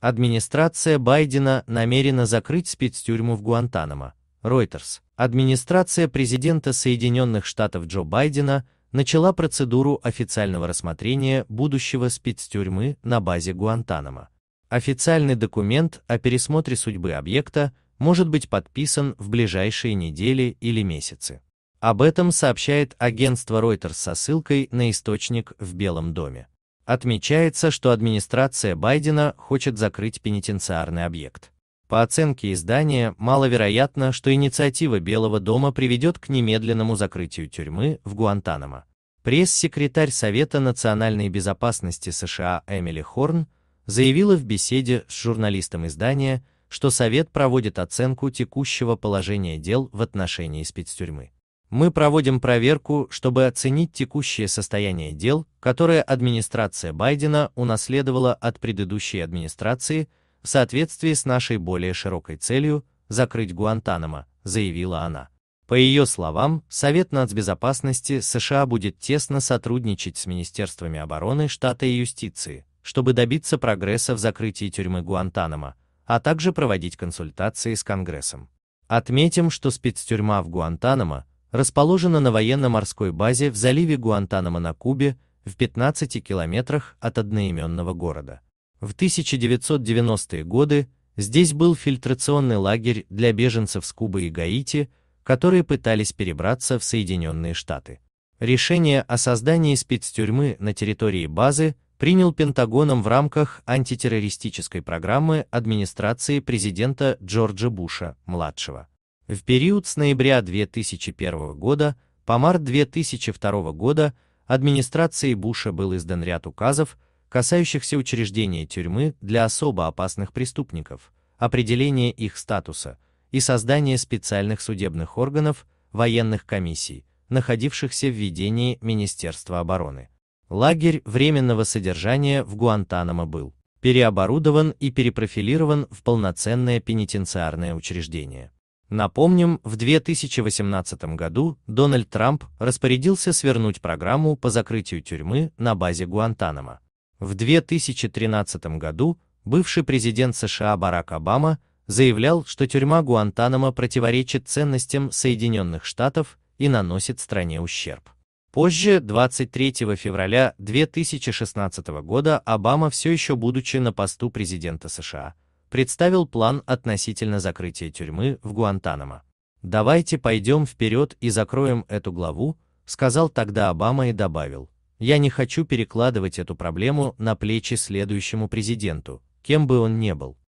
Администрация Байдена намерена закрыть спецтюрьму в Гуантанамо. Reuters. Администрация президента Соединенных Штатов Джо Байдена начала процедуру официального рассмотрения будущего спецтюрьмы на базе Гуантанамо. Официальный документ о пересмотре судьбы объекта может быть подписан в ближайшие недели или месяцы. Об этом сообщает агентство Reuters со ссылкой на источник в Белом доме. Отмечается, что администрация Байдена хочет закрыть пенитенциарный объект. По оценке издания, маловероятно, что инициатива Белого дома приведет к немедленному закрытию тюрьмы в Гуантанамо. Пресс-секретарь Совета национальной безопасности США Эмили Хорн заявила в беседе с журналистом издания, что Совет проводит оценку текущего положения дел в отношении спецтюрьмы. Мы проводим проверку, чтобы оценить текущее состояние дел, которое администрация Байдена унаследовала от предыдущей администрации в соответствии с нашей более широкой целью закрыть Гуантанамо, заявила она. По ее словам, Совет нацбезопасности США будет тесно сотрудничать с Министерствами обороны штата и юстиции, чтобы добиться прогресса в закрытии тюрьмы Гуантанамо, а также проводить консультации с Конгрессом. Отметим, что спецтюрьма в Гуантанамо расположена на военно-морской базе в заливе Гуантанамо на Кубе в 15 километрах от одноименного города. В 1990-е годы здесь был фильтрационный лагерь для беженцев с Кубы и Гаити, которые пытались перебраться в Соединенные Штаты. Решение о создании спецтюрьмы на территории базы принял Пентагоном в рамках антитеррористической программы администрации президента Джорджа Буша-младшего. В период с ноября 2001 года по март 2002 года администрацией Буша был издан ряд указов, касающихся учреждения тюрьмы для особо опасных преступников, определения их статуса и создания специальных судебных органов, военных комиссий, находившихся в ведении Министерства обороны. Лагерь временного содержания в Гуантанамо был переоборудован и перепрофилирован в полноценное пенитенциарное учреждение. Напомним, в 2018 году Дональд Трамп распорядился свернуть программу по закрытию тюрьмы на базе Гуантанамо. В 2013 году бывший президент США Барак Обама заявлял, что тюрьма Гуантанамо противоречит ценностям Соединенных Штатов и наносит стране ущерб. Позже, 23 февраля 2016 года, Обама все еще будучи на посту президента США, представил план относительно закрытия тюрьмы в Гуантанамо. «Давайте пойдем вперед и закроем эту главу», сказал тогда Обама и добавил, «Я не хочу перекладывать эту проблему на плечи следующему президенту, кем бы он ни был.